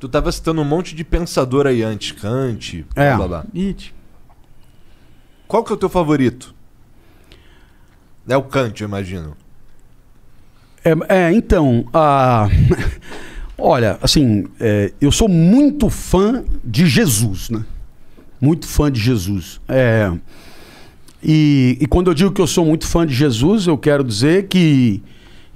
Tu tava citando um monte de pensador aí antes, Kant, é. blá blá. It. Qual que é o teu favorito? É o Kant, eu imagino. É, é então, a... olha, assim, é, eu sou muito fã de Jesus, né? Muito fã de Jesus. É, e, e quando eu digo que eu sou muito fã de Jesus, eu quero dizer que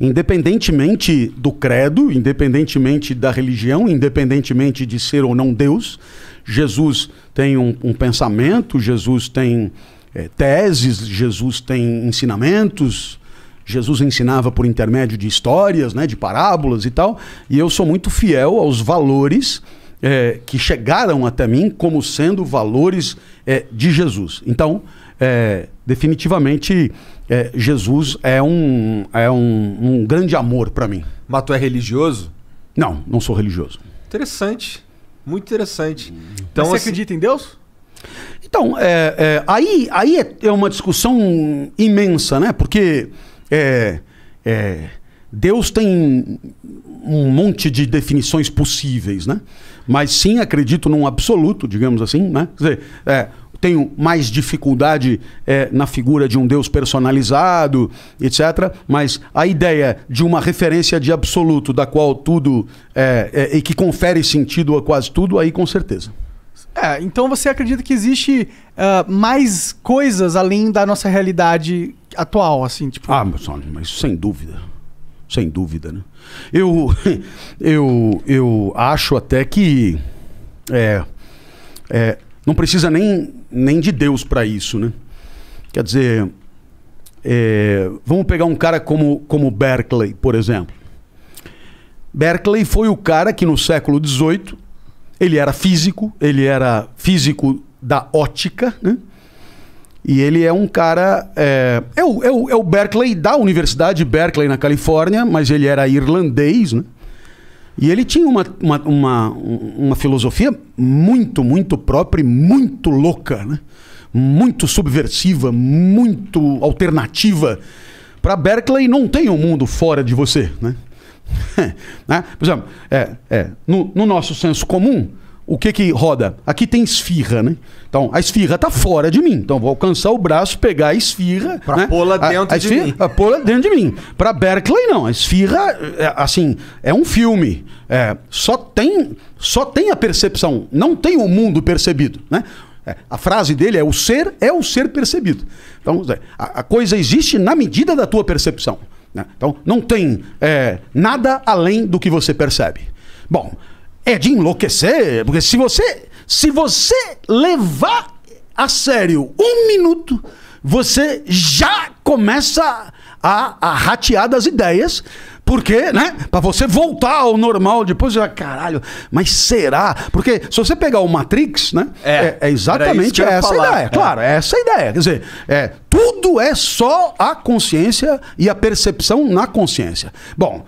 independentemente do credo, independentemente da religião, independentemente de ser ou não Deus, Jesus tem um, um pensamento, Jesus tem é, teses, Jesus tem ensinamentos. Jesus ensinava por intermédio de histórias, né, de parábolas e tal, e eu sou muito fiel aos valores é, que chegaram até mim como sendo valores é, de Jesus. Então, é, definitivamente é, Jesus é um, é um, um grande amor para mim. Mas tu é religioso? Não, não sou religioso. Interessante. Muito interessante. Hum. Então, Mas você assim... acredita em Deus? Então, é, é, aí, aí é, é uma discussão imensa, né? Porque é, é, Deus tem um monte de definições possíveis, né? Mas sim, acredito num absoluto, digamos assim, né? Quer dizer, é tenho mais dificuldade é, na figura de um Deus personalizado, etc. Mas a ideia de uma referência de absoluto, da qual tudo é, é, e que confere sentido a quase tudo, aí com certeza. É, então você acredita que existe uh, mais coisas além da nossa realidade atual, assim, tipo? Ah, mas, mas sem dúvida, sem dúvida, né? Eu, eu, eu acho até que é, é, não precisa nem, nem de Deus para isso, né? Quer dizer, é, vamos pegar um cara como, como Berkeley, por exemplo. Berkeley foi o cara que no século XVIII ele era físico, ele era físico da ótica, né? E ele é um cara. É, é, o, é, o, é o Berkeley da Universidade Berkeley, na Califórnia, mas ele era irlandês, né? E ele tinha uma, uma, uma, uma filosofia muito, muito própria e muito louca, né? muito subversiva, muito alternativa. Para Berkeley não tem um mundo fora de você. Né? né? Por exemplo, é, é, no, no nosso senso comum, o que que roda? Aqui tem esfirra, né? Então, a esfirra tá fora de mim. Então, vou alcançar o braço, pegar a esfirra. Pra né? pô-la dentro a, a esfirra, de mim. A pô-la dentro de mim. Pra Berkeley, não. A esfirra, é, assim, é um filme. É, só, tem, só tem a percepção. Não tem o mundo percebido, né? É, a frase dele é: o ser é o ser percebido. Então, a, a coisa existe na medida da tua percepção. Né? Então, não tem é, nada além do que você percebe. Bom, é de enlouquecer, porque se você se você levar a sério um minuto, você já começa a, a ratear das ideias. Porque, né? Pra você voltar ao normal depois, vai, caralho, mas será? Porque se você pegar o Matrix, né? É, é, é exatamente essa falar. ideia. É. Claro, é essa ideia. Quer dizer, é, tudo é só a consciência e a percepção na consciência. Bom,